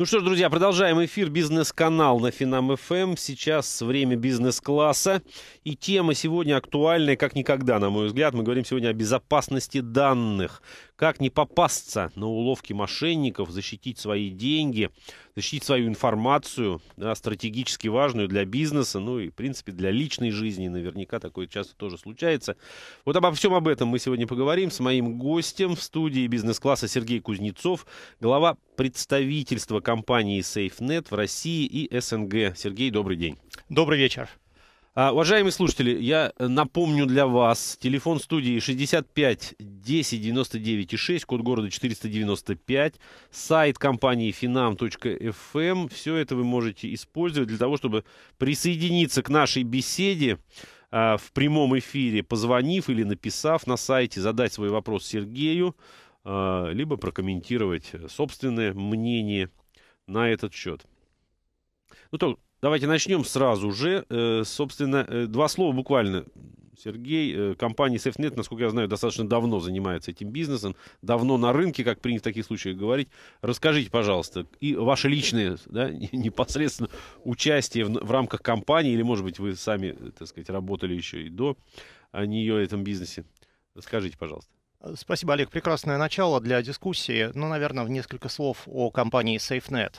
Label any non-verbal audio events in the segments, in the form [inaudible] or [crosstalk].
Ну что ж, друзья, продолжаем эфир «Бизнес-канал» на Финам ФМ. Эм. Сейчас время бизнес-класса. И тема сегодня актуальная, как никогда, на мой взгляд. Мы говорим сегодня о безопасности данных. Как не попасться на уловки мошенников, защитить свои деньги, защитить свою информацию, да, стратегически важную для бизнеса, ну и, в принципе, для личной жизни. Наверняка такое часто тоже случается. Вот обо всем об этом мы сегодня поговорим с моим гостем в студии бизнес-класса Сергей Кузнецов, глава представительства компании SafeNet в России и СНГ. Сергей, добрый день. Добрый вечер. А, уважаемые слушатели, я э, напомню для вас, телефон студии 65 10 99 6, код города 495, сайт компании finam.fm. Эм. Все это вы можете использовать для того, чтобы присоединиться к нашей беседе а, в прямом эфире, позвонив или написав на сайте, задать свой вопрос Сергею, а, либо прокомментировать э, собственное мнение на этот счет. Ну, то, Давайте начнем сразу же. Э, собственно, э, два слова буквально. Сергей, э, компания SafeNet, насколько я знаю, достаточно давно занимается этим бизнесом, давно на рынке, как принято в таких случаях говорить. Расскажите, пожалуйста, и ваше личное, да, [laughs] непосредственно участие в, в рамках компании, или, может быть, вы сами, так сказать, работали еще и до а нее в этом бизнесе. Расскажите, пожалуйста. Спасибо, Олег. Прекрасное начало для дискуссии. Ну, наверное, в несколько слов о компании SafeNet.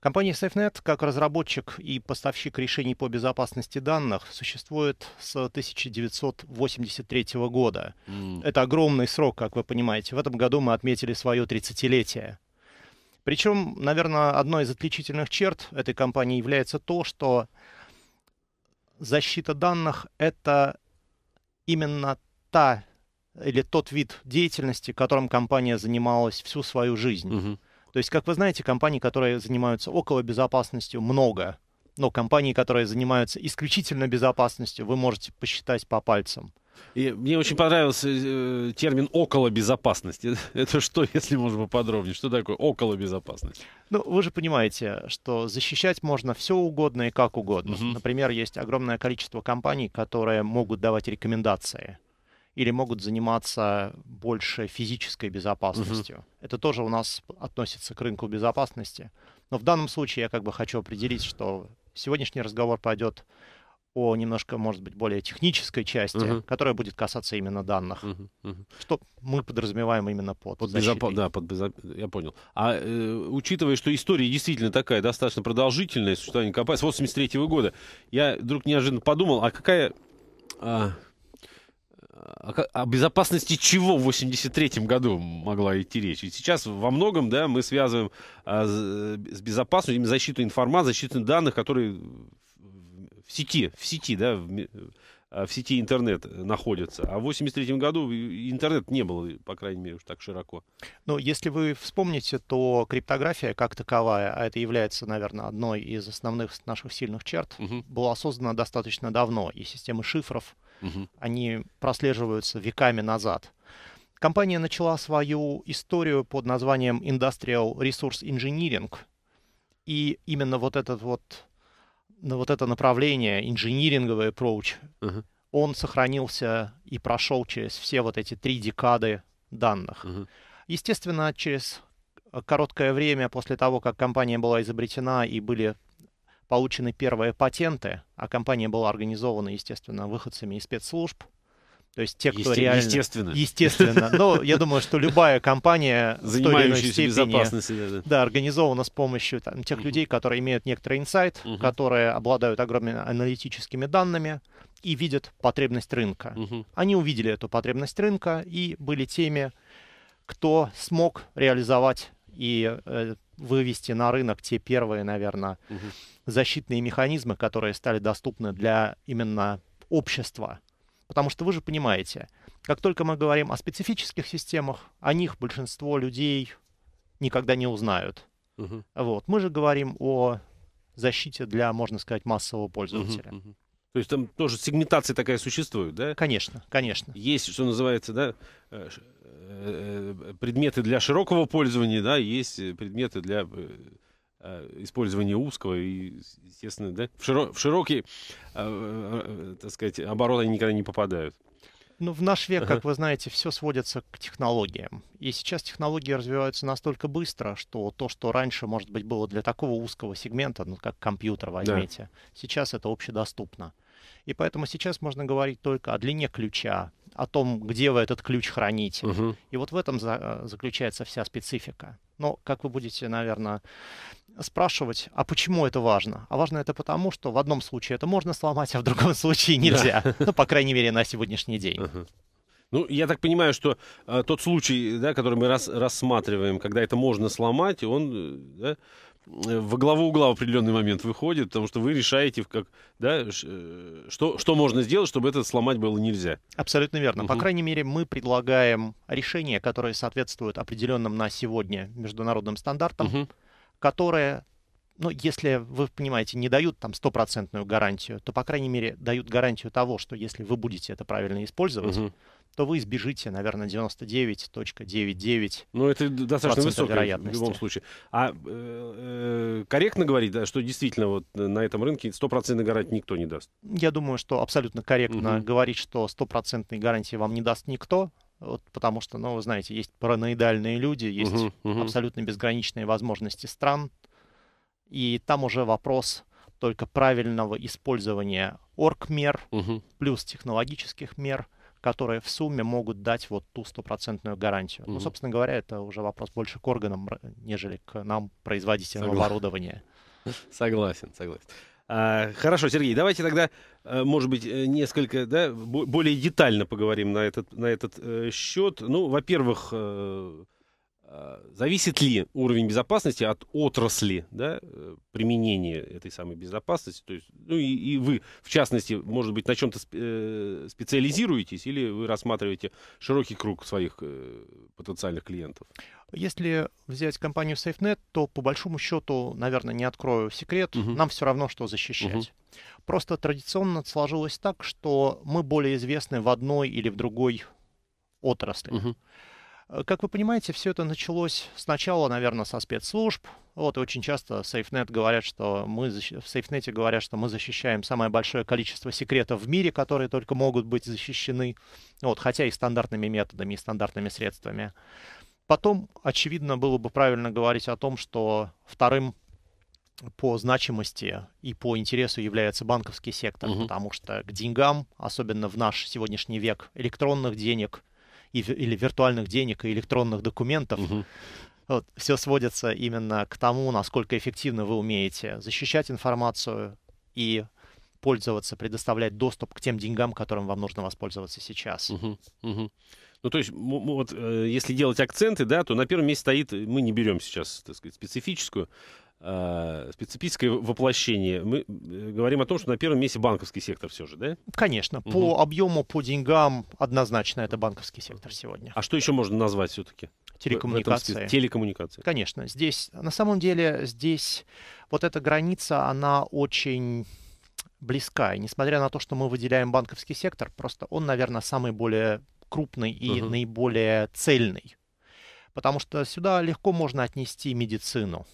Компания SafeNet, как разработчик и поставщик решений по безопасности данных, существует с 1983 года. Mm. Это огромный срок, как вы понимаете. В этом году мы отметили свое 30-летие. Причем, наверное, одной из отличительных черт этой компании является то, что защита данных — это именно та или тот вид деятельности, которым компания занималась всю свою жизнь. Угу. То есть, как вы знаете, компаний, которые занимаются около безопасностью, много. Но компании, которые занимаются исключительно безопасностью, вы можете посчитать по пальцам. И мне очень понравился э, термин «около безопасности». [laughs] Это что, если можно поподробнее? Что такое «около безопасности»? Ну, вы же понимаете, что защищать можно все угодно и как угодно. Угу. Например, есть огромное количество компаний, которые могут давать рекомендации или могут заниматься больше физической безопасностью. Угу. Это тоже у нас относится к рынку безопасности. Но в данном случае я как бы хочу определить, что сегодняшний разговор пойдет о немножко, может быть, более технической части, угу. которая будет касаться именно данных. Угу, угу. Что мы подразумеваем именно под, под безопа... Да, под безопасность. я понял. А э, учитывая, что история действительно такая, достаточно продолжительная, существование компании с 83 -го года, я вдруг неожиданно подумал, а какая... А, а о безопасности чего в 83 году могла идти речь? И сейчас во многом да, мы связываем а, э, с безопасностью именно защиту информации, защиту данных, которые в сети, в сети, да, в, э, в сети интернет находятся. А в 83 году интернет не было, по крайней мере, уж так широко. Ну, если вы вспомните, то криптография как таковая, а это является, наверное, одной из основных наших сильных черт, угу. была создана достаточно давно. И системы шифров, Угу. Они прослеживаются веками назад. Компания начала свою историю под названием Industrial Resource Engineering. И именно вот этот вот, вот это направление, инжиниринговый approach, uh он сохранился и прошел через все вот эти три декады данных. uh Естественно, через э, короткое время после того, как компания была изобретена и были получены первые патенты, а компания была организована, естественно, выходцами из спецслужб. То есть те, кто Есте- реально... Естественно. Естественно. [laughs] Но ну, я думаю, что любая компания занимающаяся безопасностью, да, да. организована с помощью там, тех uh-huh. людей, которые имеют некоторый инсайт, uh-huh. которые обладают огромными аналитическими данными и видят потребность рынка. Uh-huh. Они увидели эту потребность рынка и были теми, кто смог реализовать и э, вывести на рынок те первые, наверное, угу. защитные механизмы, которые стали доступны для именно общества. Потому что вы же понимаете, как только мы говорим о специфических системах, о них большинство людей никогда не узнают. Угу. Вот. Мы же говорим о защите для, можно сказать, массового пользователя. Угу, угу. То есть там тоже сегментация такая существует, да? Конечно, конечно. Есть, что называется, да, э, Э, предметы для широкого пользования, да, есть э, предметы для э, использования узкого и, естественно, да, в, широ, в широкий, так сказать, оборот они никогда не попадают. Ну, в наш век, как вы знаете, все сводится к технологиям. И сейчас технологии развиваются настолько быстро, что то, что раньше, может быть, было для такого узкого сегмента, ну, как компьютер возьмите, да. сейчас это общедоступно. И поэтому сейчас можно говорить только о длине ключа, о том, где вы этот ключ храните. Угу. И вот в этом за, э, заключается вся специфика. Но, как вы будете, наверное, спрашивать, а почему это важно? А важно это потому, что в одном случае это можно сломать, а в другом [laughs] случае нельзя. Да. [laughs] Ну, по крайней мере, на сегодняшний день. Угу. Ну, я так понимаю, что э, тот случай, да, который мы рас, рассматриваем, когда это можно сломать, он э, да, Э, во главу угла в определенный момент выходит, потому что вы решаете, как, да, э, что, что можно сделать, чтобы это сломать было нельзя. Абсолютно верно. Угу. По крайней мере, мы предлагаем решение, которое соответствует определенным на сегодня международным стандартам, угу. которые ну, если вы понимаете, не дают там стопроцентную гарантию, то, по крайней мере, дают гарантию того, что если вы будете это правильно использовать, угу. то вы избежите, наверное, 99.99. Ну, это достаточно высокая вероятность. в любом случае. А э, э, корректно говорить, да, что действительно вот на этом рынке стопроцентной гарантии никто не даст? Я думаю, что абсолютно корректно угу. говорить, что стопроцентной гарантии вам не даст никто. Вот потому что, ну, вы знаете, есть параноидальные люди, есть угу, угу. абсолютно безграничные возможности стран. И там уже вопрос только правильного использования оргмер угу. плюс технологических мер, которые в сумме могут дать вот ту стопроцентную гарантию. Угу. Ну, собственно говоря, это уже вопрос больше к органам, нежели к нам, производителям Согла... оборудования. [laughs] Согласен, согласен. А, хорошо, Сергей, давайте тогда, э, может быть, э, несколько, да, более детально поговорим на этот, на этот э, счет. Ну, во-первых, Зависит ли уровень безопасности от отрасли да, э, применения этой самой безопасности? То есть, ну и, и вы, в частности, может быть, на чем-то э, специализируетесь или вы рассматриваете широкий круг своих э, потенциальных клиентов? Если взять компанию SafeNet, то по большому счету, наверное, не открою секрет, угу. нам все равно что защищать. Угу. Просто традиционно сложилось так, что мы более известны в одной или в другой отрасли. Угу. Э, как вы понимаете, все это началось сначала, наверное, со спецслужб. Вот очень часто SafeNet говорят, что мы в SafeNet говорят, что мы защищаем самое большое количество секретов в мире, которые только могут быть защищены. Вот, хотя и стандартными методами, и стандартными средствами. Потом, очевидно, было бы правильно говорить о том, что вторым по значимости и по интересу является банковский сектор, угу. потому что к деньгам, особенно в наш сегодняшний век электронных денег – и, или виртуальных денег и электронных документов. Угу. Вот, все сводится именно к тому, насколько эффективно вы умеете защищать информацию и пользоваться, предоставлять доступ к тем деньгам, которым вам нужно воспользоваться сейчас. Угу, угу. Ну, то есть, вот, э, если делать акценты, да, то на первом месте стоит, э, мы не берем сейчас, так сказать, специфическую Э, специфическое воплощение. Мы э, говорим о том, что на первом месте банковский сектор все же, да? Конечно. Угу. По объему, по деньгам однозначно это банковский сектор сегодня. А что еще можно назвать все-таки? Телекоммуникации. Телекоммуникации. Конечно. Здесь, на самом деле, здесь вот эта граница, она очень близка. И несмотря на то, что мы выделяем банковский сектор, просто он, наверное, самый более крупный и угу. наиболее цельный. Потому что сюда легко можно отнести медицину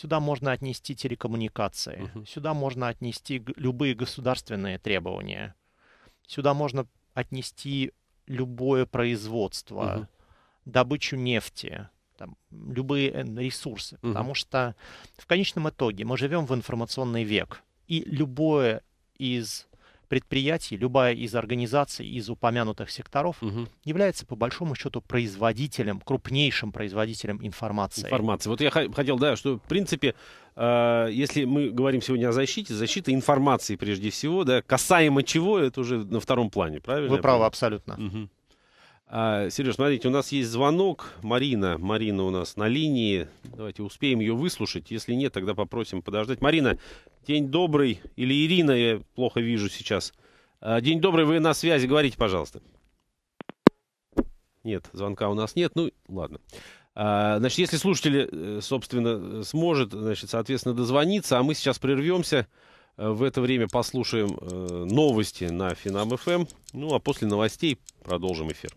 Сюда можно отнести телекоммуникации, Uh -huh. сюда можно отнести любые государственные требования, сюда можно отнести любое производство, Uh -huh. добычу нефти, там, любые э, ресурсы, Uh -huh. потому что в конечном итоге мы живем в информационный век, и любое из предприятий, любая из организаций из упомянутых секторов угу. является по большому счету производителем, крупнейшим производителем информации. Информации. Вот я хотел, да, что в принципе, э, если мы говорим сегодня о защите, защита информации прежде всего, да, касаемо чего, это уже на втором плане, правильно? Вы правы, абсолютно. Угу. А, Сереж, смотрите, у нас есть звонок. Марина, Марина у нас на линии. Давайте успеем ее выслушать. Если нет, тогда попросим подождать. Марина, день добрый. Или Ирина, я плохо вижу сейчас. А, день добрый, вы на связи, говорите, пожалуйста. Нет, звонка у нас нет. Ну, ладно. А, значит, если слушатель, э, собственно, сможет, значит, соответственно, дозвониться, а мы сейчас прервемся. Э, в это время послушаем э, новости на Финам-ФМ. Эм. Ну, а после новостей продолжим эфир.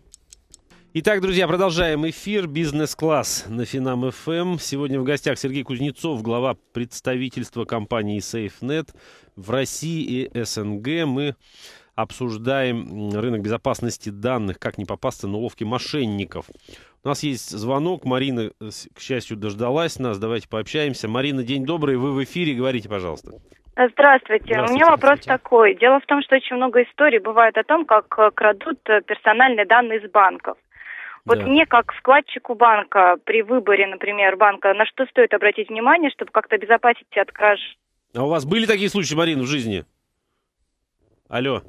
Итак, друзья, продолжаем эфир «Бизнес-класс» на Финам ФМ. Сегодня в гостях Сергей Кузнецов, глава представительства компании SafeNet в России и СНГ. Мы обсуждаем рынок безопасности данных, как не попасться на уловки мошенников. У нас есть звонок. Марина, э, к счастью, дождалась нас. Давайте пообщаемся. Марина, день добрый. Вы в эфире. Говорите, пожалуйста. Здравствуйте. Э, здравствуйте. У меня вопрос такой. Дело в том, что очень много историй бывает о том, как э, крадут персональные данные из банков. Вот да. мне, как вкладчику банка, при выборе, например, банка, на что стоит обратить внимание, чтобы как-то обезопасить себя от краж? А у вас были такие случаи, Марина, в жизни? Алло.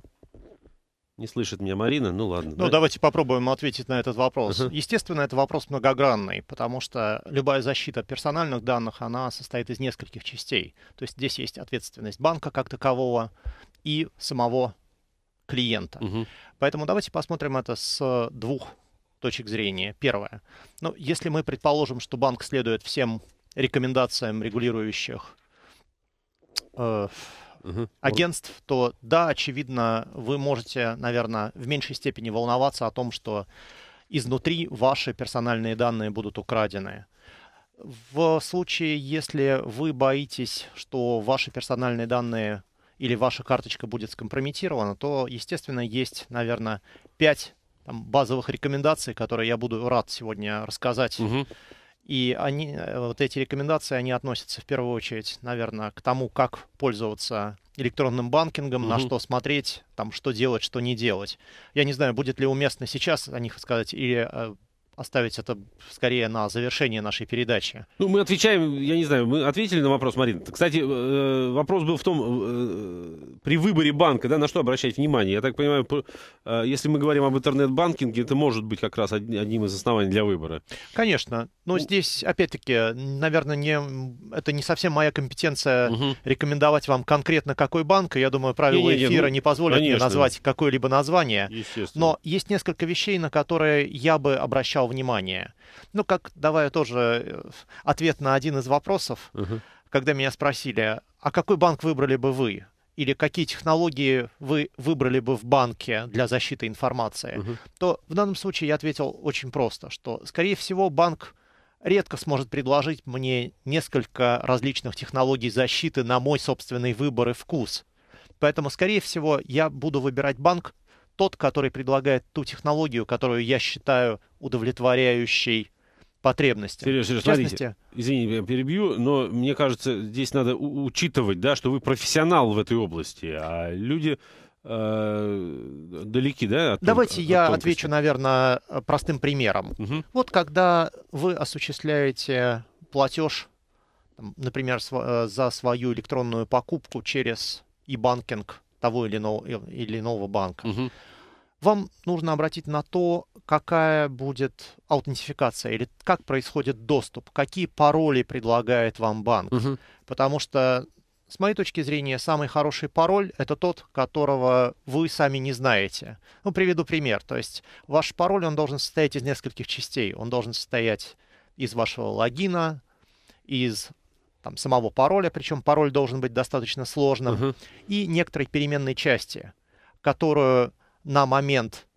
Не слышит меня Марина, ну ладно. Ну, да? давайте попробуем ответить на этот вопрос. Uh-huh. Естественно, это вопрос многогранный, потому что любая защита персональных данных, она состоит из нескольких частей. То есть здесь есть ответственность банка как такового и самого клиента. Uh-huh. Поэтому давайте посмотрим это с двух точек зрения. Первое. Ну, если мы предположим, что банк следует всем рекомендациям регулирующих э, угу. агентств, то да, очевидно, вы можете, наверное, в меньшей степени волноваться о том, что изнутри ваши персональные данные будут украдены. В случае, если вы боитесь, что ваши персональные данные или ваша карточка будет скомпрометирована, то, естественно, есть, наверное, пять там, базовых рекомендаций, которые я буду рад сегодня рассказать. Угу. И они, э, вот эти рекомендации, они относятся в первую очередь, наверное, к тому, как пользоваться электронным банкингом, угу. на что смотреть, там, что делать, что не делать. Я не знаю, будет ли уместно сейчас о них сказать или э, оставить это скорее на завершение нашей передачи. Ну, мы отвечаем, я не знаю, мы ответили на вопрос, Марин. Кстати, э, вопрос был в том, э, при выборе банка, да, на что обращать внимание. Я так понимаю, э, если мы говорим об интернет-банкинге, это может быть как раз одним из оснований для выбора. Конечно, но ну. здесь, опять-таки, наверное, не, это не совсем моя компетенция угу. рекомендовать вам конкретно какой банк. Я думаю, правила не, не, эфира ну, не позволят конечно. мне назвать какое-либо название. Но есть несколько вещей, на которые я бы обращал обращал внимания. Ну, как давая тоже э, ответ на один из вопросов, угу. когда меня спросили, а какой банк выбрали бы вы? или какие технологии вы выбрали бы в банке для защиты информации, угу. то в данном случае я ответил очень просто, что, скорее всего, банк редко сможет предложить мне несколько различных технологий защиты на мой собственный выбор и вкус. Поэтому, скорее всего, я буду выбирать банк, тот, который предлагает ту технологию, которую я считаю удовлетворяющей потребности. Сереж, Сереж, частности... смотрите, извини, я перебью, но мне кажется, здесь надо учитывать, да, что вы профессионал в этой области, а люди э, далеки, да? От Давайте тонк, я от отвечу, наверное, простым примером. Угу. Вот когда вы осуществляете платеж, например, э, за свою электронную покупку через e-банкинг того или иного, э, или иного банка. Угу. Вам нужно обратить на то, какая будет аутентификация или как происходит доступ, какие пароли предлагает вам банк. Угу. Потому что, с моей точки зрения, самый хороший пароль – это тот, которого вы сами не знаете. Ну, приведу пример. То есть ваш пароль, он должен состоять из нескольких частей. Он должен состоять из вашего логина, из там, самого пароля, причем пароль должен быть достаточно сложным, угу. и некоторой переменной части, которую на момент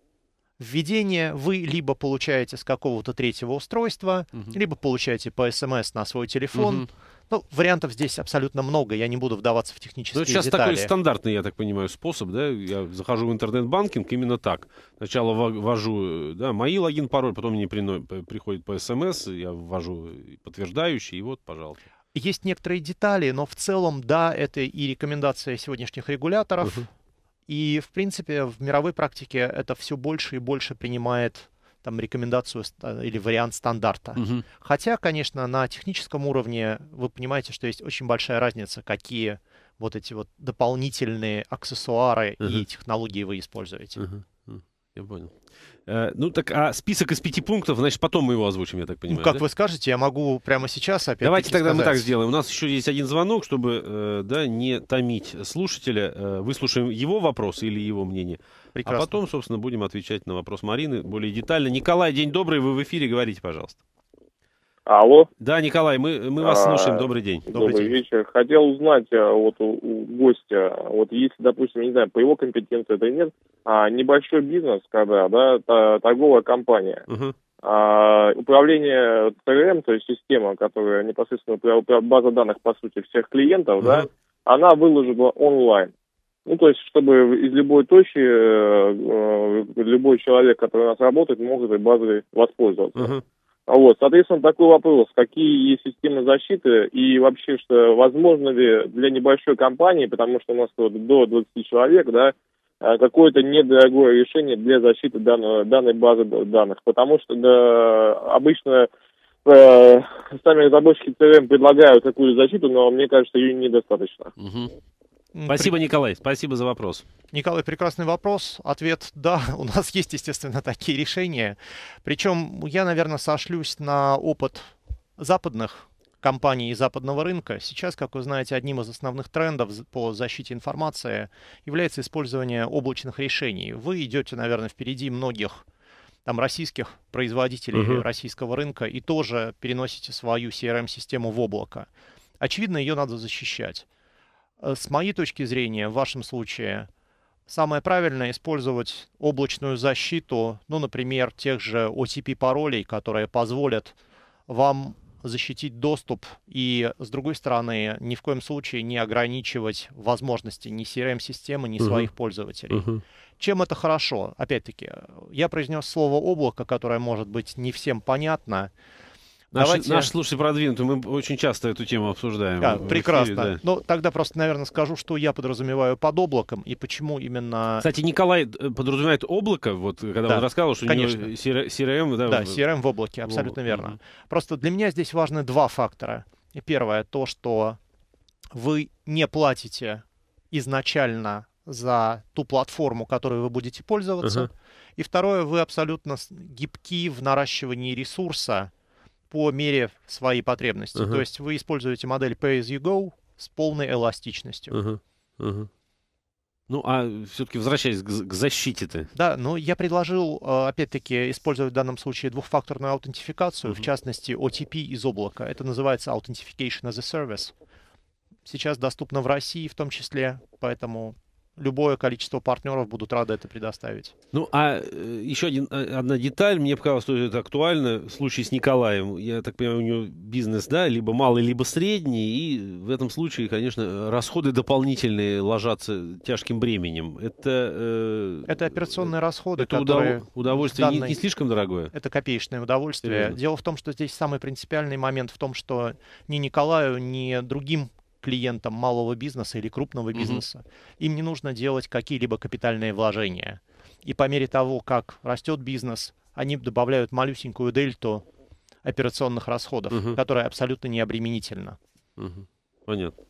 введения вы либо получаете с какого-то третьего устройства, угу. либо получаете по СМС на свой телефон. Угу. Ну, вариантов здесь абсолютно много, я не буду вдаваться в ну, технические детали. сейчас детали. такой стандартный, я так понимаю, способ, да? Я захожу в интернет-банкинг именно так. Сначала ввожу, да, мои логин, пароль, потом мне приходит по СМС, я ввожу подтверждающий, и вот, пожалуйста есть некоторые детали, но в целом, да, это и рекомендация сегодняшних регуляторов. Угу. И, в принципе, в мировой практике это все больше и больше принимает там рекомендацию э, или вариант стандарта. Угу. Хотя, конечно, на техническом уровне вы понимаете, что есть очень большая разница, какие вот эти вот дополнительные аксессуары угу. и технологии вы используете. Угу. Я понял. Э, ну так, а список из пяти пунктов, значит, потом мы его озвучим, я так понимаю. Ну, как да? вы скажете, я могу прямо сейчас опять. Давайте тогда сказать. мы так сделаем. У нас еще есть один звонок, чтобы э, да, не томить слушателя. Э, выслушаем его вопрос или его мнение. Прекрасно. А потом, собственно, будем отвечать на вопрос Марины более детально. Николай, день добрый, вы в эфире, говорите, пожалуйста. Алло. Да, Николай, мы, мы вас а, слушаем. Добрый день. Добрый, Добрый день. вечер. Хотел узнать э, вот у, у гостя, вот если, допустим, не знаю, по его компетенции это нет, а небольшой бизнес, когда, да, торговая компания, угу. а, управление ТРМ, то есть система, которая непосредственно база данных, по сути, всех клиентов, угу. да, она выложила онлайн. Ну, то есть, чтобы из любой точки э, э, любой человек, который у нас работает, мог этой базой воспользоваться. uh вот, соответственно, такой вопрос, какие есть системы защиты и вообще, что возможно ли для небольшой компании, потому что у нас вот до 20 человек, да, э, какое-то недорогое решение для защиты данного, данной базы данных, потому что да, обычно э, сами разработчики ЦРМ предлагают какую-то защиту, но мне кажется, ее недостаточно. Угу. Спасибо, Николай. Спасибо за вопрос. Николай, прекрасный вопрос. Ответ – да, [laughs] у нас есть, естественно, такие решения. Причем я, наверное, сошлюсь на опыт западных компаний и западного рынка. Сейчас, как вы знаете, одним из основных трендов по защите информации является использование облачных решений. Вы идете, наверное, впереди многих там российских производителей uh-huh. российского рынка и тоже переносите свою CRM-систему в облако. Очевидно, ее надо защищать. Э, с моей точки зрения, в вашем случае, самое правильное использовать облачную защиту, ну, например, тех же OTP-паролей, которые позволят вам защитить доступ и, с другой стороны, ни в коем случае не ограничивать возможности ни CRM-системы, ни uh-huh. своих пользователей. Uh-huh. Чем это хорошо? Опять-таки, я произнес слово облако, которое может быть не всем понятно. Наши, Давайте... наш, слушатели продвинутый, мы очень часто эту тему обсуждаем. А, прекрасно. Эфире, да. Ну, тогда просто, наверное, скажу, что я подразумеваю под облаком и почему именно... Кстати, Николай э, подразумевает облако, вот когда да, он рассказывал, что конечно. у него CRM... Эм, да, да CRM эм в облаке, абсолютно в облаке. верно. Угу. Просто для меня здесь важны два фактора. первое, то, что вы не платите изначально за ту платформу, которой вы будете пользоваться. Uh-huh. И второе, вы абсолютно гибки в наращивании ресурса по мере своей потребности. Uh-huh. То есть вы используете модель Pay as you go с полной эластичностью. Uh-huh. Uh-huh. Ну, а все-таки возвращаясь к, защите-то. Да, ну я предложил, а, опять-таки, использовать в данном случае двухфакторную аутентификацию, uh-huh. в частности, OTP из облака. Это называется Authentication as a Service. Сейчас доступно в России в том числе, поэтому любое количество партнеров будут рады это предоставить. Ну, а э, еще один, э, одна деталь, мне показалось, что это актуально, случай с Николаем, я так понимаю, у него бизнес, да, либо малый, либо средний, и в этом случае, конечно, расходы дополнительные ложатся тяжким бременем. Это... Э, это операционные расходы, это которые... Удов... удовольствие данной... не, не слишком дорогое? Это копеечное удовольствие. Серьезно? Дело в том, что здесь самый принципиальный момент в том, что ни Николаю, ни другим клиентам малого бизнеса или крупного бизнеса. Угу. Им не нужно делать какие-либо капитальные вложения. И по мере того, как растет бизнес, они добавляют малюсенькую дельту операционных расходов, угу. которая абсолютно не обременительна. Угу. Понятно.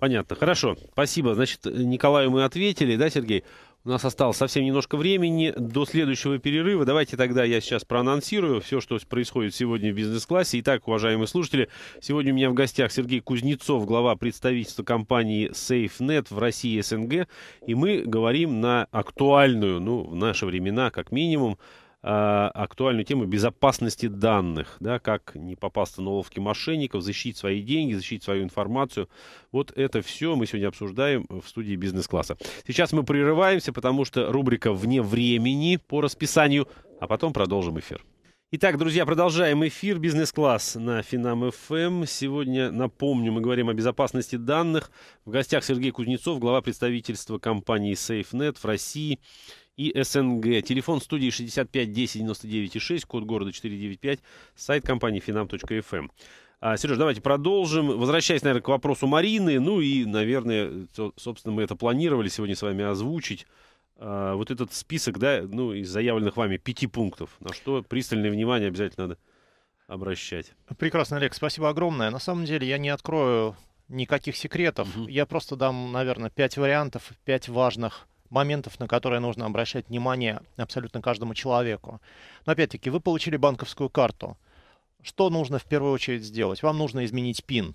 Понятно. Хорошо. Спасибо. Значит, Николаю мы ответили, да, Сергей? У нас осталось совсем немножко времени до следующего перерыва. Давайте тогда я сейчас проанонсирую все, что происходит сегодня в бизнес-классе. Итак, уважаемые слушатели, сегодня у меня в гостях Сергей Кузнецов, глава представительства компании SafeNet в России и СНГ. И мы говорим на актуальную, ну, в наши времена как минимум, Э, актуальную тему безопасности данных, да, как не попасться на уловки мошенников, защитить свои деньги, защитить свою информацию. Вот это все мы сегодня обсуждаем в студии бизнес-класса. Сейчас мы прерываемся, потому что рубрика «Вне времени» по расписанию, а потом продолжим эфир. Итак, друзья, продолжаем эфир «Бизнес-класс» на Финам ФМ. Сегодня, напомню, мы говорим о безопасности данных. В гостях Сергей Кузнецов, глава представительства компании SafeNet в России и СНГ. Телефон студии 65 10 99 6, код города 495, сайт компании finam.fm. Эм. А, Сереж, давайте продолжим. Возвращаясь, наверное, к вопросу Марины, ну и, наверное, собственно, мы это планировали сегодня с вами озвучить. А, вот этот список, да, ну, из заявленных вами пяти пунктов, на что пристальное внимание обязательно надо обращать. Прекрасно, Олег, спасибо огромное. На самом деле я не открою никаких секретов. Угу. Я просто дам, наверное, пять вариантов, пять важных моментов, на которые нужно обращать внимание абсолютно каждому человеку. Но опять-таки, вы получили банковскую карту. Что нужно в первую очередь сделать? Вам нужно изменить пин.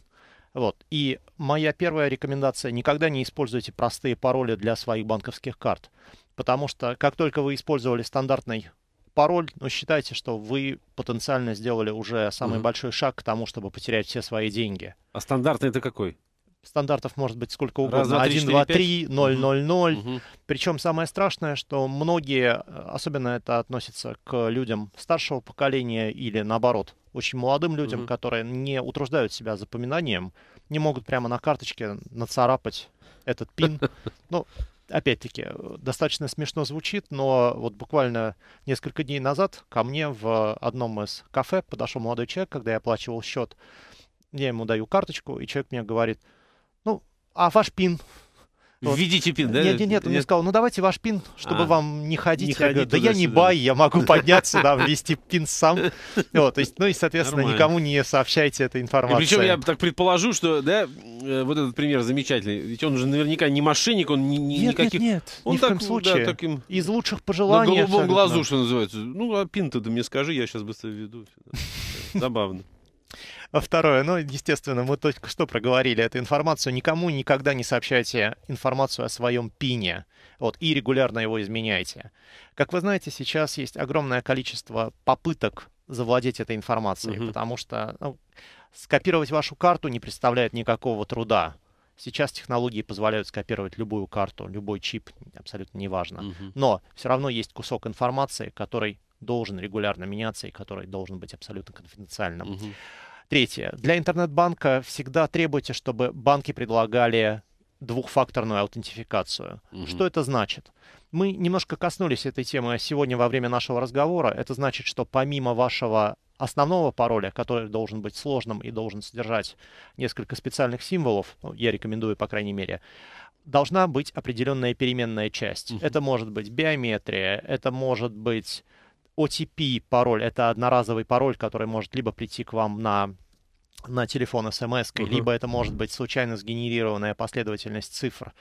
Вот. И моя первая рекомендация – никогда не используйте простые пароли для своих банковских карт. Потому что как только вы использовали стандартный пароль, ну, считайте, что вы потенциально сделали уже самый угу. большой шаг к тому, чтобы потерять все свои деньги. А стандартный это какой? Стандартов может быть сколько угодно. Раз, два, три, 1, 4, 2, 3, 0, 0, 0. Причем самое страшное, что многие, э, особенно это относится к людям старшего поколения или наоборот, очень молодым людям, угу. которые не утруждают себя запоминанием, не могут прямо на карточке нацарапать этот пин. [laughs] Ну, опять-таки, э, достаточно смешно звучит, но вот буквально несколько дней назад ко мне в одном из кафе подошел молодой человек, когда я оплачивал счет. Я ему даю карточку, и человек мне говорит – ну, а ваш пин? Вот. Введите пин, да? Нет, нет, нет, он мне сказал, ну давайте ваш пин, чтобы а, вам не ходить. Не я говорю, да я не бай, я могу подняться, да, ввести пин сам. [laughs] Вот, то есть, ну и, соответственно, Нормально. никому не сообщайте эту информацию. Причем я так предположу, что, да, э, вот этот пример замечательный. Ведь он же наверняка не мошенник, он ни, ни, нет, никаких... Нет, нет, он ни в так, коем случае. Да, таким... Из лучших пожеланий. На голубом абсолютно. глазу, что называется. Ну, а пин-то да мне скажи, я сейчас быстро введу. [laughs] Забавно. А второе, ну, естественно, мы только что проговорили эту информацию. Никому никогда не сообщайте информацию о своем пине. Вот, и регулярно его изменяйте. Как вы знаете, сейчас есть огромное количество попыток завладеть этой информацией, угу. потому что ну, скопировать вашу карту не представляет никакого труда. Сейчас технологии позволяют скопировать любую карту, любой чип, абсолютно неважно. Угу. Но все равно есть кусок информации, который должен регулярно меняться и который должен быть абсолютно конфиденциальным. Угу. Третье. Для интернет-банка всегда требуйте, чтобы банки предлагали двухфакторную аутентификацию. Угу. Что это значит? Мы немножко коснулись этой темы сегодня во время нашего разговора. Это значит, что помимо вашего основного пароля, который должен быть сложным и должен содержать несколько специальных символов, ну, я рекомендую, по крайней мере, должна быть определенная переменная часть. Угу. Это может быть биометрия, это может быть OTP пароль — это одноразовый пароль, который может либо прийти к вам на на телефон смс, uh-huh. Эм либо это может быть случайно сгенерированная последовательность цифр,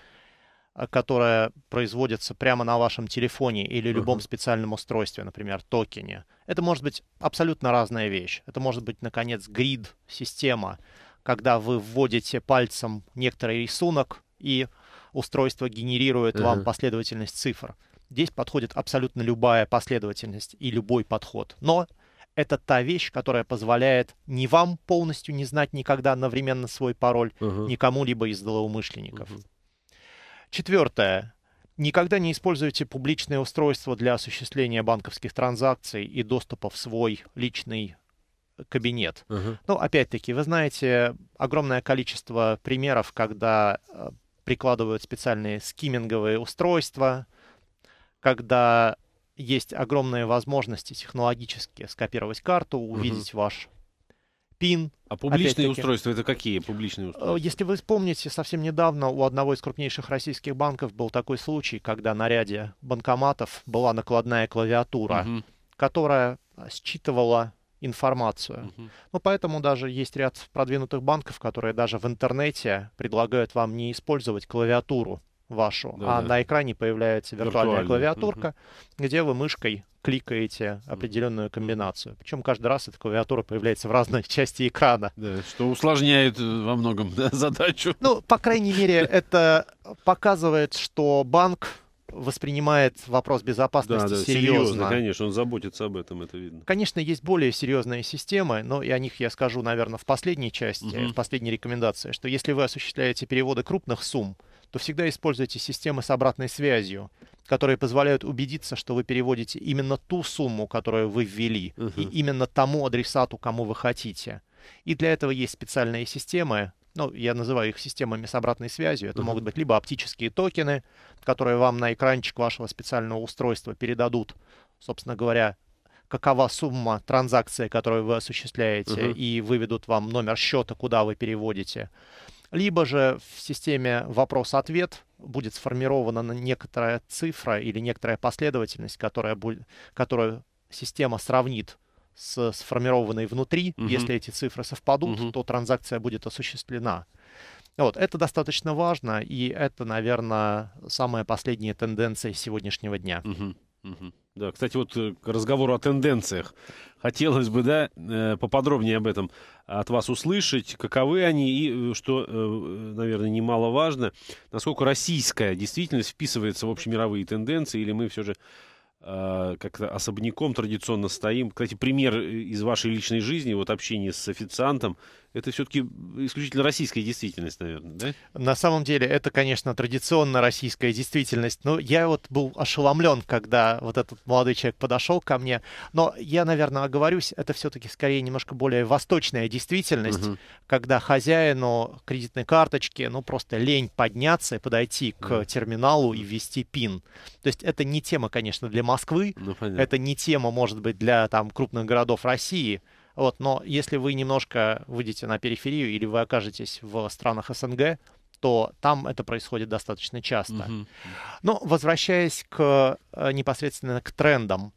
а, которая производится прямо на вашем телефоне или любом uh-huh. специальном устройстве, например, токене. Это может быть абсолютно разная вещь. Это может быть, наконец, грид, система, когда вы вводите пальцем некоторый рисунок, и устройство генерирует uh-huh. вам последовательность цифр. Здесь подходит абсолютно любая последовательность и любой подход. Но это та вещь, которая позволяет не вам полностью не знать никогда одновременно свой пароль, uh-huh. никому либо из злоумышленников. Uh-huh. Четвертое. Никогда не используйте публичное устройство для осуществления банковских транзакций и доступа в свой личный кабинет. Uh-huh. Ну, опять-таки, вы знаете огромное количество примеров, когда э, прикладывают специальные скиминговые устройства, когда есть огромные возможности технологические скопировать карту, увидеть угу. ваш пин. А публичные устройства это какие публичные э, устройства? Если вы вспомните, совсем недавно у одного из крупнейших российских банков был такой случай, когда на ряде банкоматов была накладная клавиатура, угу. которая считывала информацию. Угу. Ну, поэтому даже есть ряд продвинутых банков, которые даже в интернете предлагают вам не использовать клавиатуру вашу, да, а да. на экране появляется виртуальная, виртуальная. клавиатурка, угу. где вы мышкой кликаете определенную комбинацию. Причем каждый раз эта клавиатура появляется в разной [laughs] части экрана. Да, что усложняет э, во многом да, [laughs] задачу. Ну, по крайней мере, это показывает, что банк воспринимает вопрос безопасности да, да, серьезно. серьезно. Конечно, он заботится об этом, это видно. Конечно, есть более серьезные системы, но и о них я скажу, наверное, в последней части, угу. в последней рекомендации, что если вы осуществляете переводы крупных сумм, то всегда используйте системы с обратной связью, которые позволяют убедиться, что вы переводите именно ту сумму, которую вы ввели, uh-huh. и именно тому адресату, кому вы хотите. И для этого есть специальные системы, ну, я называю их системами с обратной связью. Это uh-huh. могут быть либо оптические токены, которые вам на экранчик вашего специального устройства передадут, собственно говоря, какова сумма транзакции, которую вы осуществляете, uh-huh. и выведут вам номер счета, куда вы переводите. Либо же в системе вопрос-ответ будет сформирована некоторая цифра или некоторая последовательность, которая будет, которую система сравнит с сформированной внутри. Угу. Если эти цифры совпадут, угу. то транзакция будет осуществлена. Вот, это достаточно важно, и это, наверное, самая последняя тенденция сегодняшнего дня. Угу. Угу. Да, кстати, вот э, к разговору о тенденциях хотелось бы, да, э, поподробнее об этом э, от вас услышать, каковы они и, э, что, наверное, немаловажно, насколько российская действительность вписывается в общемировые тенденции, или мы все же как-то особняком традиционно стоим. Кстати, пример из вашей личной жизни, вот общение с официантом, это все-таки исключительно российская действительность, наверное, да? На самом деле, это, конечно, традиционно российская действительность. Но я вот был ошеломлен, когда вот этот молодой человек подошел ко мне. Но я, наверное, оговорюсь, это все-таки скорее немножко более восточная действительность, угу. когда хозяину кредитной карточки, ну, просто лень подняться и подойти к угу. терминалу и ввести пин. То есть это не тема, конечно, для Москвы. Ну, это не тема, может быть, для там крупных городов России. Вот, но если вы немножко выйдете на периферию или вы окажетесь в странах СНГ, то там это происходит достаточно часто. Mm-hmm. Но ну, возвращаясь к э, непосредственно к трендам,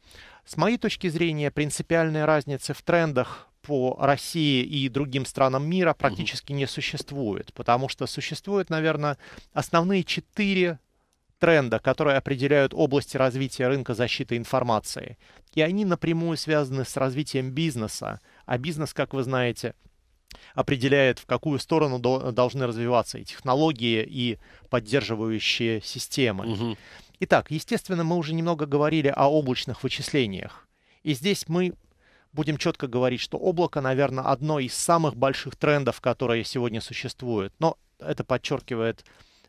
с моей точки зрения принципиальной разницы в трендах по России и другим странам мира практически mm-hmm. не существует, потому что существуют, наверное, основные четыре тренда, которые определяют области развития рынка защиты информации. И они напрямую связаны с развитием бизнеса. А бизнес, как вы знаете, определяет, в какую сторону должны развиваться и технологии, и поддерживающие системы. Угу. Итак, естественно, мы уже немного говорили о облачных вычислениях. И здесь мы будем четко говорить, что облако, наверное, одно из самых больших трендов, которые сегодня существуют. Но это подчеркивает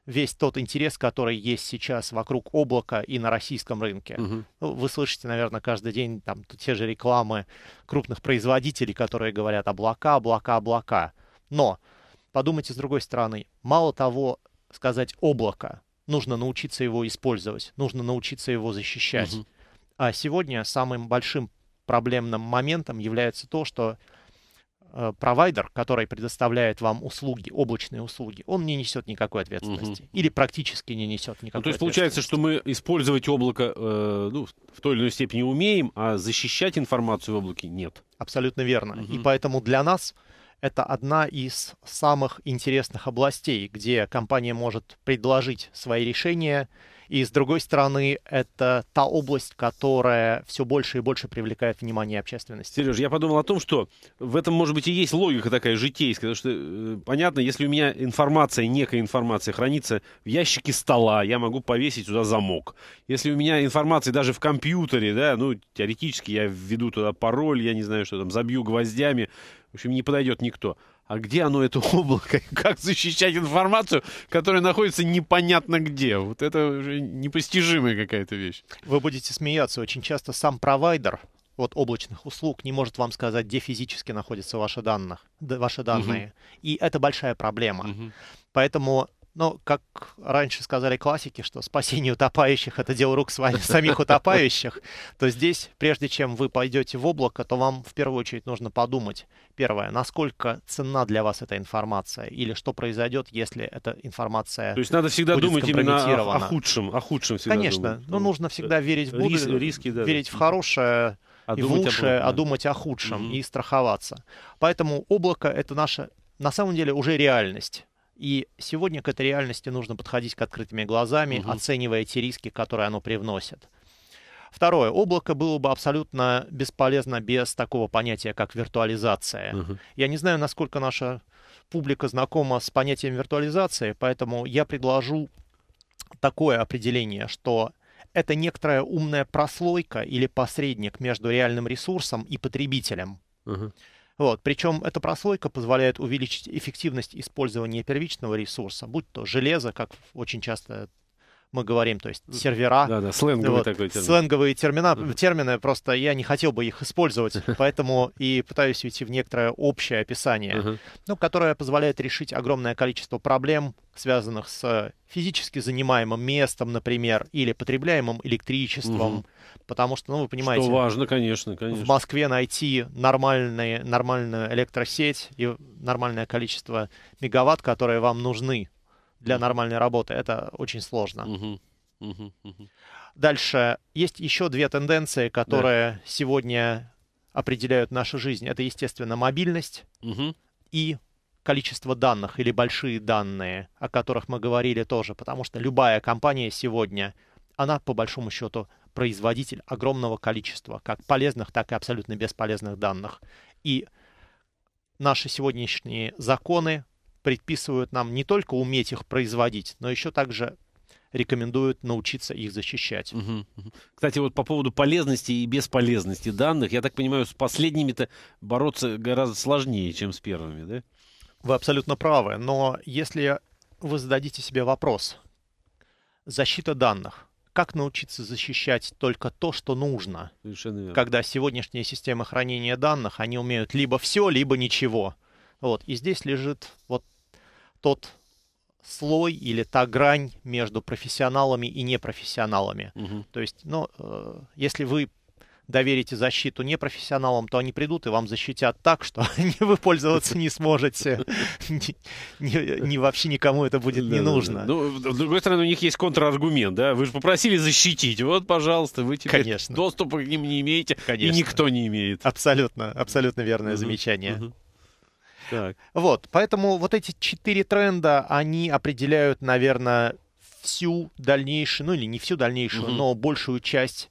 весь тот интерес, который есть сейчас вокруг облака и на российском рынке. Угу. вы слышите, наверное, каждый день там те же рекламы крупных производителей, которые говорят облака, облака, облака. Но подумайте с другой стороны, мало того сказать облако, нужно научиться его использовать, нужно научиться его защищать. Угу. А сегодня самым большим проблемным моментом является то, что Э, провайдер, который предоставляет вам услуги, облачные услуги, он не несет никакой ответственности. Угу. Или практически не несет никакой ну, То есть получается, что мы использовать облако э, ну, в той или иной степени умеем, а защищать информацию в облаке нет. Абсолютно верно. Угу. И поэтому для нас это одна из самых интересных областей, где компания может предложить свои решения, и с другой стороны, это та область, которая все больше и больше привлекает внимание общественности. Сереж, я подумал о том, что в этом, может быть, и есть логика такая житейская. Потому что, э, понятно, если у меня информация, некая информация хранится в ящике стола, я могу повесить туда замок. Если у меня информация даже в компьютере, да, ну, теоретически я введу туда пароль, я не знаю, что там, забью гвоздями, в общем, не подойдет никто а где оно, это [laughs] облако, как защищать информацию, которая находится непонятно где. Вот это уже непостижимая какая-то вещь. Вы будете смеяться, очень часто сам провайдер вот облачных услуг не может вам сказать, где физически находятся ваши данные, ваши данные. Угу. И это большая проблема. Угу. Поэтому но, как раньше сказали классики, что спасение утопающих – это дело рук с вами [laughs] самих утопающих, то здесь, прежде чем вы пойдете в облако, то вам в первую очередь нужно подумать, первое, насколько ценна для вас эта информация, или что произойдет, если эта информация То есть надо всегда думать именно о худшем, о худшем всегда Конечно, думать. но нужно всегда э, верить в будущее, риски, да, верить в хорошее, а и в лучшее, а думать о худшем mm-hmm. и страховаться. Поэтому облако это наша, на самом деле, уже реальность. И сегодня к этой реальности нужно подходить к открытыми глазами, угу. оценивая те риски, которые оно привносит. Второе. Облако было бы абсолютно бесполезно без такого понятия, как виртуализация. Угу. Я не знаю, насколько наша публика знакома с понятием виртуализации, поэтому я предложу такое определение, что это некоторая умная прослойка или посредник между реальным ресурсом и потребителем. Угу. Вот. Причем эта прослойка позволяет увеличить эффективность использования первичного ресурса, будь то железо, как очень часто мы говорим, то есть сервера. Да, да, сленговый вот, такой термин. Сленговые термина, термины, просто я не хотел бы их использовать, [laughs] поэтому и пытаюсь уйти в некоторое общее описание, uh ну, которое позволяет решить огромное количество проблем, связанных с э, физически занимаемым местом, например, или потребляемым электричеством, потому что, ну, вы понимаете... Что важно, конечно, конечно. В Москве найти нормальные, нормальную электросеть и нормальное количество мегаватт, которые вам нужны для нормальной работы. Это очень сложно. Дальше есть еще две тенденции, которые да. сегодня определяют нашу жизнь. Это, естественно, мобильность угу. и количество данных или большие данные, о которых мы говорили тоже, потому что любая компания сегодня, она по большому счету производитель огромного количества как полезных, так и абсолютно бесполезных данных. И наши сегодняшние законы, предписывают нам не только уметь их производить, но еще также рекомендуют научиться их защищать. Угу, Кстати, вот по поводу полезности и бесполезности данных, я так понимаю, с последними-то бороться гораздо сложнее, чем с первыми, да? Вы абсолютно правы, но если вы зададите себе вопрос, защита данных, как научиться защищать только то, что нужно, Совершенно верно. когда сегодняшние системы хранения данных, они умеют либо все, либо ничего. Вот, и здесь лежит вот тот слой или та грань между профессионалами и непрофессионалами. Угу. То есть, ну, э, если вы доверите защиту непрофессионалам, то они придут и вам защитят так, что [laughs] вы пользоваться не сможете. [laughs] не вообще никому это будет не нужно. Ну, с другой стороны, у них есть контраргумент, да? Вы же попросили защитить. Вот, пожалуйста, вы теперь доступа к ним не имеете, и никто не имеет. Абсолютно, абсолютно верное замечание. Так. Вот, поэтому вот эти четыре тренда, они определяют, наверное, всю дальнейшую, ну или не всю дальнейшую, угу. но большую часть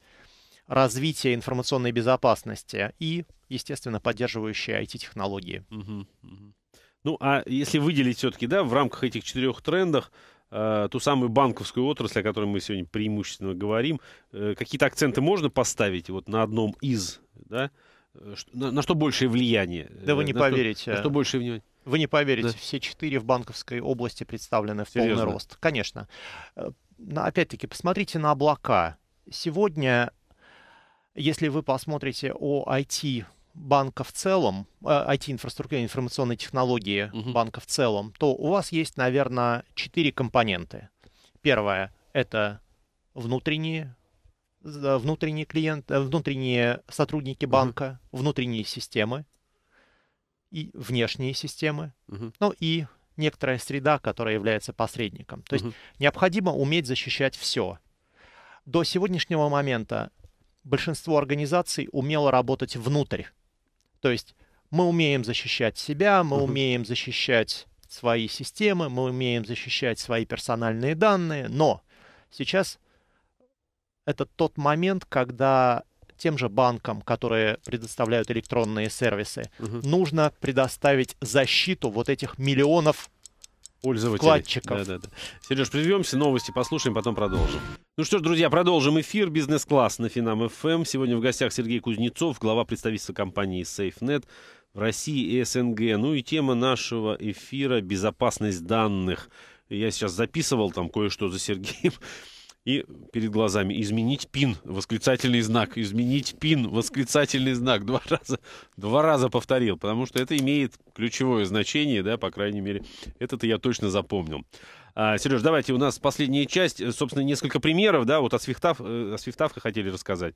развития информационной безопасности и, естественно, поддерживающие IT-технологии. Угу, угу. Ну, а если выделить все-таки, да, в рамках этих четырех трендов, э, ту самую банковскую отрасль, о которой мы сегодня преимущественно говорим, э, какие-то акценты можно поставить вот на одном из, да, э, Э, на, на что большее влияние. Э, да вы не на поверите. Что, на что большее влияние. Вы не поверите, да. все четыре в банковской области представлены в Серьезно? полный рост. Конечно. Э, опять-таки, посмотрите на облака. Сегодня, если вы посмотрите о IT банка в целом, IT-инфраструктуре, информационной технологии угу. банка в целом, то у вас есть, наверное, четыре компоненты. Первое — это внутренние Э, внутренние клиенты, э, внутренние сотрудники банка, угу. внутренние системы и внешние системы, угу. ну и некоторая среда, которая является посредником. То угу. есть необходимо уметь защищать все. До сегодняшнего момента большинство организаций умело работать внутрь. То есть мы умеем защищать себя, мы угу. умеем защищать свои системы, мы умеем защищать свои персональные данные, но сейчас это тот момент, когда тем же банкам, которые предоставляют электронные сервисы, угу. нужно предоставить защиту вот этих миллионов пользователей. Вкладчиков. Да, да, да. Сереж, прервемся, новости послушаем, потом продолжим. Ну что ж, друзья, продолжим эфир. Бизнес-класс на Финам ФМ. Эм. Сегодня в гостях Сергей Кузнецов, глава представительства компании SafeNet в России и СНГ. Ну и тема нашего эфира «Безопасность данных». Я сейчас записывал там кое-что за Сергеем и перед глазами изменить пин, восклицательный знак, изменить пин, восклицательный знак. Два раза, два раза повторил, потому что это имеет ключевое значение, да, по крайней мере, это-то я точно запомнил. А, Сереж, давайте у нас последняя часть, э, собственно, несколько примеров, да, вот о свифтах, э, о свифтах хотели рассказать.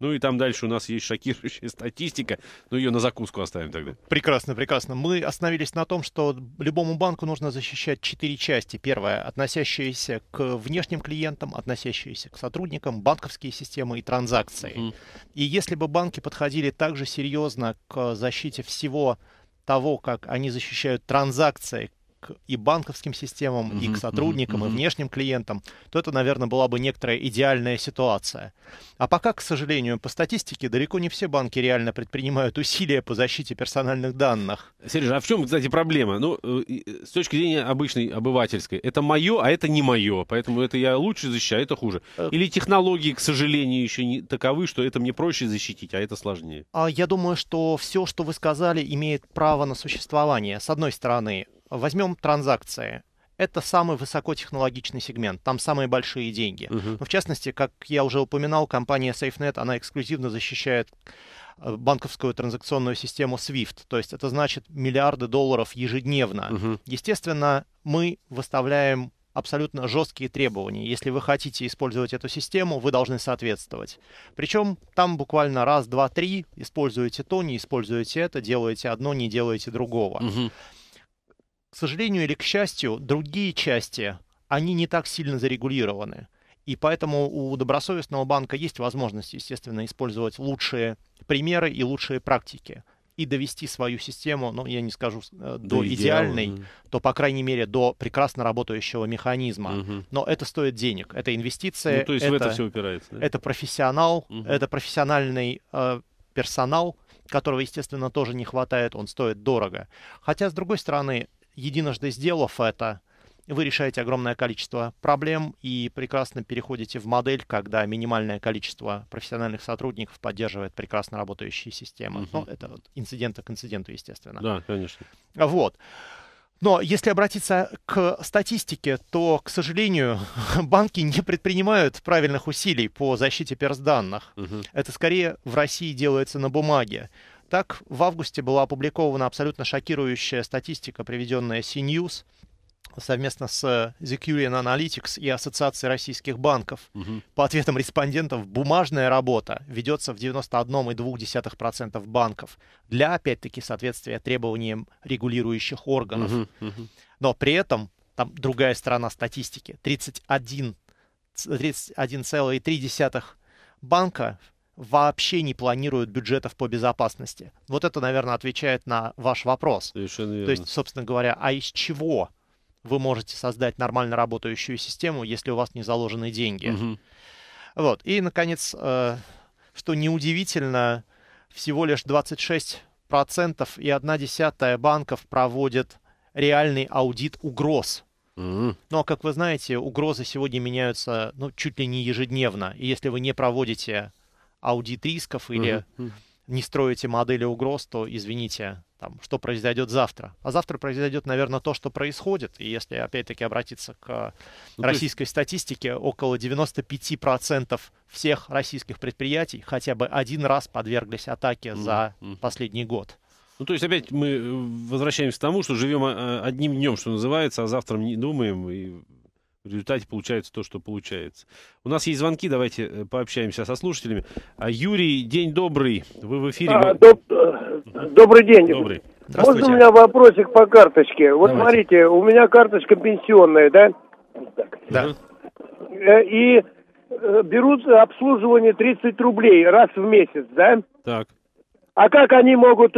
Ну и там дальше у нас есть шокирующая статистика, но ну, ее на закуску оставим тогда. Прекрасно, прекрасно. Мы остановились на том, что любому банку нужно защищать четыре части. Первая, относящаяся к внешним клиентам, относящаяся к сотрудникам, банковские системы и транзакции. Угу. И если бы банки подходили так же серьезно к защите всего того, как они защищают транзакции, к и банковским системам, mm-hmm, и к сотрудникам, mm-hmm. и внешним клиентам, то это, наверное, была бы некоторая идеальная ситуация. А пока, к сожалению, по статистике, далеко не все банки реально предпринимают усилия по защите персональных данных. Сережа, а в чем, кстати, проблема? Ну, э, э, с точки зрения обычной, обывательской, это мое, а это не мое, поэтому это я лучше защищаю, это хуже. Э. Или технологии, к сожалению, еще не таковы, что это мне проще защитить, а это сложнее? А я думаю, что все, что вы сказали, имеет право на существование. С одной стороны, Возьмем транзакции. Это самый высокотехнологичный сегмент, там самые большие деньги. Uh-huh. в частности, как я уже упоминал, компания SafeNet, она эксклюзивно защищает э, банковскую транзакционную систему SWIFT. То есть это значит миллиарды долларов ежедневно. Uh-huh. Естественно, мы выставляем абсолютно жесткие требования. Если вы хотите использовать эту систему, вы должны соответствовать. Причем там буквально раз, два, три используете то, не используете это, делаете одно, не делаете другого. Угу сожалению или к счастью, другие части, они не так сильно зарегулированы. И поэтому у добросовестного банка есть возможность, естественно, использовать лучшие примеры и лучшие практики и довести свою систему, ну, я не скажу э, до, до идеальной, идеала. то, по крайней мере, до прекрасно работающего механизма. Угу. Но это стоит денег, это инвестиция. Ну, то есть это, в это все упирается. Да? Это профессионал, угу. это профессиональный э, персонал, которого, естественно, тоже не хватает, он стоит дорого. Хотя, с другой стороны, единожды сделав это, вы решаете огромное количество проблем и прекрасно переходите в модель, когда минимальное количество профессиональных сотрудников поддерживает прекрасно работающие системы. Угу. Ну, это вот инцидента к инциденту, естественно. Да, конечно. Вот. Но если обратиться к статистике, то, к сожалению, [laughs] банки не предпринимают правильных усилий по защите персданных. Угу. Это скорее в России делается на бумаге. Так, в августе была опубликована абсолютно шокирующая статистика, приведенная CNews совместно с Zecurian Analytics и Ассоциацией российских банков. Угу. По ответам респондентов, бумажная работа ведется в 91,2% банков для, опять-таки, соответствия требованиям регулирующих органов. Угу, угу. Но при этом, там другая сторона статистики, 31,3 банка вообще не планируют бюджетов по безопасности? Вот это, наверное, отвечает на ваш вопрос. Совершенно верно. То есть, собственно говоря, а из чего вы можете создать нормально работающую систему, если у вас не заложены деньги? Угу. Вот. И, наконец, э, что неудивительно, всего лишь 26 процентов и одна десятая банков проводят реальный аудит угроз. Но, ну, а как вы знаете, угрозы сегодня меняются ну, чуть ли не ежедневно. И если вы не проводите аудит рисков или угу. не строите модели угроз, то извините, там, что произойдет завтра. А завтра произойдет, наверное, то, что происходит. И если опять-таки обратиться к ну, российской есть... статистике, около 95% всех российских предприятий хотя бы один раз подверглись атаке угу. за последний год. Ну, то есть опять мы э, возвращаемся к тому, что живем э, одним днем, что называется, а завтра не думаем и в результате получается то, что получается. У нас есть звонки, давайте э, пообщаемся со слушателями. А, Юрий, день добрый, вы в эфире. А, доб... Э, добрый день. Добрый. Можно у меня вопросик по карточке? Вот давайте. смотрите, у меня карточка пенсионная, да? Да. Э, и берут обслуживание 30 рублей раз в месяц, да? Так. А как они могут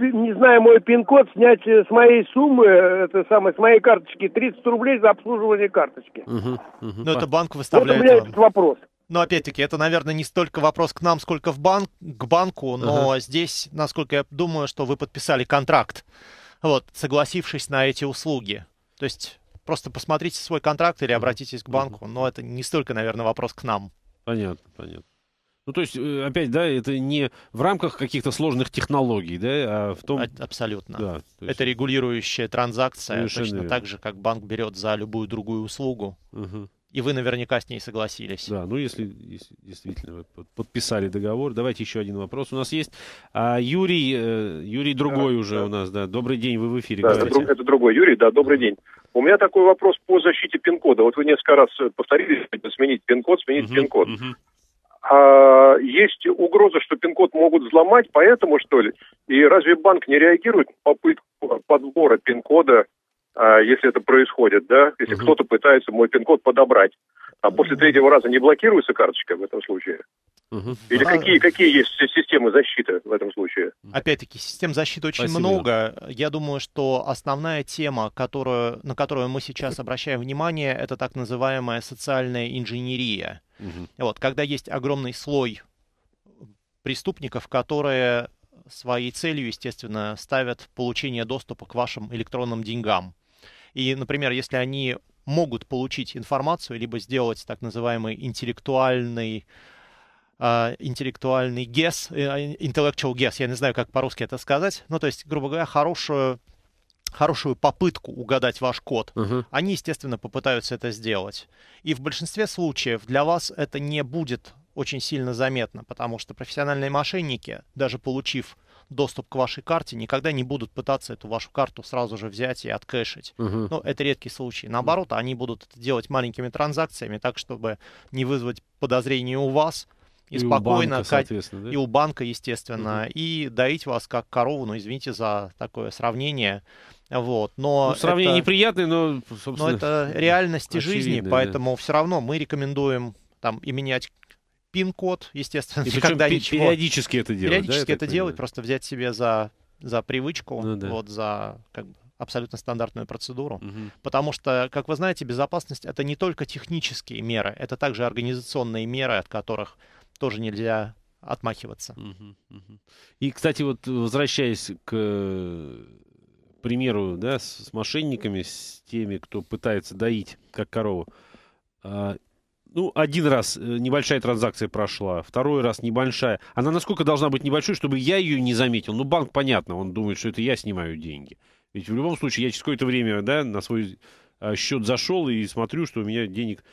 не знаю, мой пин-код, снять э, с моей суммы, э, это самое, с моей карточки 30 рублей за обслуживание карточки. Угу, угу. Ну, это банк выставляет. Вот у меня вам. этот вопрос. Но ну, опять-таки, это, наверное, не столько вопрос к нам, сколько в банк, к банку, но uh здесь, насколько я думаю, что вы подписали контракт, вот, согласившись на эти услуги. То есть просто посмотрите свой контракт или обратитесь к банку, но это не столько, наверное, вопрос к нам. Понятно, понятно. Ну, то есть, э, опять, да, это не в рамках каких-то сложных технологий, да, а в том... Абсолютно. Да, то есть... Это регулирующая транзакция, Совершенно точно верно. так же, как банк берет за любую другую услугу. Угу. И вы наверняка с ней согласились. Да, ну если, если действительно вы подписали договор. Давайте еще один вопрос. У нас есть а, Юрий, э, Юрий другой да, уже да. у нас, да. Добрый день, вы в эфире. Да, говорите. это, это другой Юрий, да, добрый день. У меня такой вопрос по защите пин-кода. Вот вы несколько раз повторили, сменить пин-код, сменить угу, пин-код. Угу а, есть угроза, что пин-код могут взломать, поэтому что ли? И разве банк не реагирует на попытку подбора пин-кода, а, если это происходит, да? Если угу. кто-то пытается мой пин-код подобрать а после третьего раза не блокируется карточка в этом случае? Угу. Или а. какие, какие есть системы защиты в этом случае? Опять-таки, систем защиты очень Спасибо. много. Я думаю, что основная тема, которую, на которую мы сейчас обращаем внимание, это так называемая социальная инженерия. Угу. Вот, когда есть огромный слой преступников, которые своей целью, естественно, ставят получение доступа к вашим электронным деньгам. И, например, если они могут получить информацию, либо сделать так называемый интеллектуальный а, интеллектуальный guess, э, а, intellectual guess, я не знаю, как по-русски это сказать, ну, то есть, грубо говоря, хорошую, хорошую попытку угадать ваш код. Угу. Они, естественно, попытаются это сделать. И в большинстве случаев для вас это не будет очень сильно заметно, потому что профессиональные мошенники, даже получив доступ к вашей карте, никогда не будут пытаться эту вашу карту сразу же взять и откэшить. Угу. Ну, это редкий случай. Наоборот, они будут это делать маленькими транзакциями, так, чтобы не вызвать подозрения у вас, и, и спокойно, у банка, соответственно, да? и у банка, естественно, угу. и доить вас как корову, ну, извините за такое сравнение, вот, но... Ну, сравнение это, неприятное, но, собственно... Но это реальности очевидно, жизни, поэтому все равно мы рекомендуем там и менять пин-код, естественно, и никогда пи- ничего. Периодически это делать. Периодически да, это делать, просто взять себе за, за привычку, ну, да. вот за как бы, абсолютно стандартную процедуру. Угу. Потому что, как вы знаете, безопасность это не только технические меры, это также организационные меры, от которых тоже нельзя отмахиваться. Угу, угу. И, кстати, вот возвращаясь к примеру, да, с, с мошенниками, с теми, кто пытается доить как корову, а, ну, один раз э, небольшая транзакция прошла, второй раз небольшая. Она насколько должна быть небольшой, чтобы я ее не заметил? Ну, банк, понятно, он думает, что это я снимаю деньги. Ведь в любом случае я через какое-то время да, на свой э, счет зашел и смотрю, что у меня денег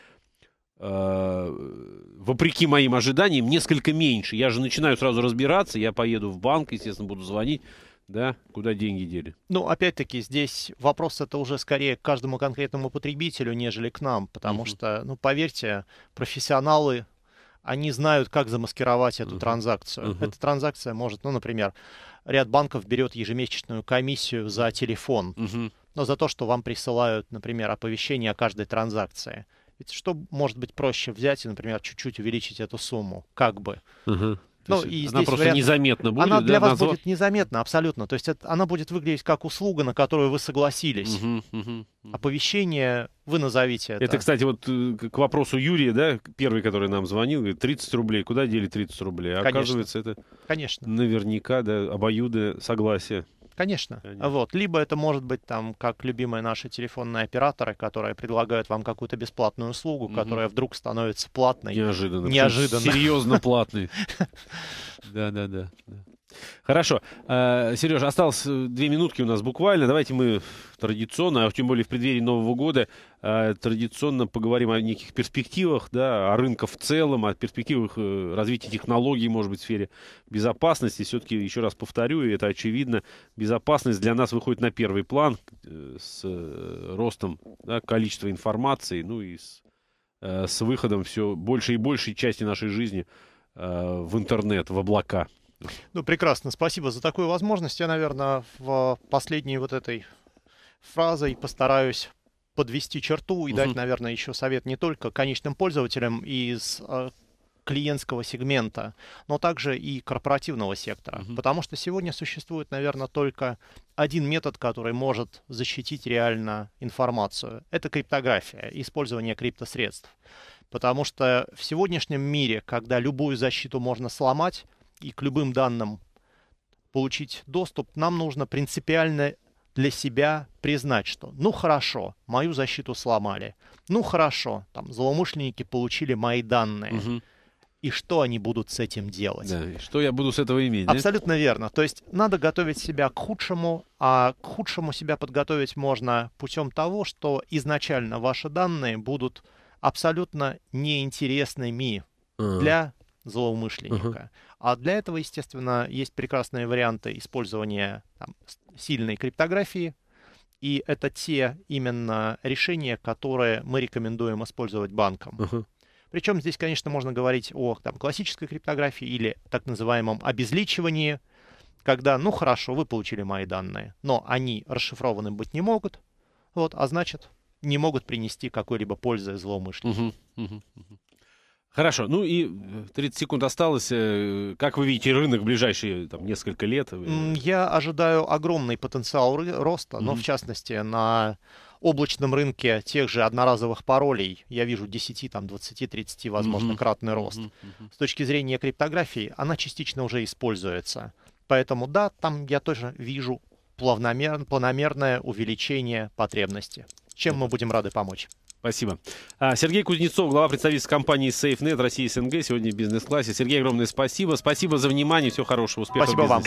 э, вопреки моим ожиданиям, несколько меньше. Я же начинаю сразу разбираться, я поеду в банк, естественно, буду звонить да, куда деньги дели. Ну, опять-таки, здесь вопрос это уже скорее к каждому конкретному потребителю, нежели к нам, потому uh-huh. что, ну, поверьте, профессионалы, они знают, как замаскировать эту uh-huh. транзакцию. Uh-huh. Эта транзакция может, ну, например, ряд банков берет ежемесячную комиссию за телефон, uh-huh. но за то, что вам присылают, например, оповещение о каждой транзакции. Ведь что может быть проще взять и, например, чуть-чуть увеличить эту сумму, как бы. Uh-huh ну, и она здесь просто вариант... незаметно будет. Она для вас назва... будет незаметна, абсолютно. То есть это, она будет выглядеть как услуга, на которую вы согласились. Угу, угу, угу. Оповещение вы назовите это. Это, кстати, вот э, к вопросу Юрия, да, первый, который нам звонил, говорит, 30 рублей, куда дели 30 рублей? А Конечно. Оказывается, это Конечно. наверняка, да, обоюдное согласие. Конечно. Конечно. Вот. Либо это может быть там, как любимые наши телефонные операторы, которые предлагают вам какую-то бесплатную услугу, угу. которая вдруг становится платной. Неожиданно. Неожиданно. Серьезно [laughs] платной. [laughs] Да, да, да. Хорошо. Э, Сереж, осталось э, две минутки у нас буквально. Давайте мы традиционно, а тем более в преддверии Нового года, э, традиционно поговорим о неких перспективах, да, о рынке в целом, о перспективах развития технологий, может быть, в сфере безопасности. Все-таки, еще раз повторю, и это очевидно, безопасность для нас выходит на первый план с ростом да, количества информации, ну и с, с выходом все больше и большей части нашей жизни в интернет, в облака. Ну, прекрасно. Спасибо за такую возможность. Я, наверное, в последней вот этой фразой постараюсь подвести черту и угу. дать, наверное, еще совет не только конечным пользователям из э, клиентского сегмента, но также и корпоративного сектора. Угу. Потому что сегодня существует, наверное, только один метод, который может защитить реально информацию. Это криптография, использование криптосредств. Потому что в сегодняшнем мире, когда любую защиту можно сломать, и к любым данным получить доступ, нам нужно принципиально для себя признать, что ну хорошо, мою защиту сломали, ну хорошо, там злоумышленники получили мои данные. Угу. И что они будут с этим делать? Да, и что я буду с этого иметь? Абсолютно да? верно. То есть надо готовить себя к худшему, а к худшему себя подготовить можно путем того, что изначально ваши данные будут абсолютно неинтересными а для злоумышленника. Uh-huh. А для этого, естественно, есть прекрасные варианты использования там, сильной криптографии. И это те именно решения, которые мы рекомендуем использовать банкам. Uh-huh. Причем здесь, конечно, можно говорить о там, классической криптографии или так называемом обезличивании, когда, ну хорошо, вы получили мои данные, но они расшифрованы быть не могут, вот, а значит, не могут принести какой-либо пользы злоумышленнику. Uh-huh, uh-huh, uh-huh. Хорошо. Ну и 30 э, секунд осталось. Э, как вы видите рынок в ближайшие там, несколько лет? Я ожидаю огромный потенциал роста, mm-hmm. но в частности на облачном рынке тех же одноразовых паролей я вижу 10, там, 20, 30, возможно, mm-hmm. кратный рост. Mm-hmm. С точки зрения криптографии она частично уже используется. Поэтому да, там я тоже вижу плавномер... планомерное увеличение потребности. Чем mm-hmm. мы будем рады помочь? Спасибо. А, Сергей Кузнецов, глава представительства компании SafeNet России СНГ, сегодня в бизнес-классе. Сергей, огромное спасибо. Спасибо за внимание. Всего хорошего. Успехов. Спасибо вам.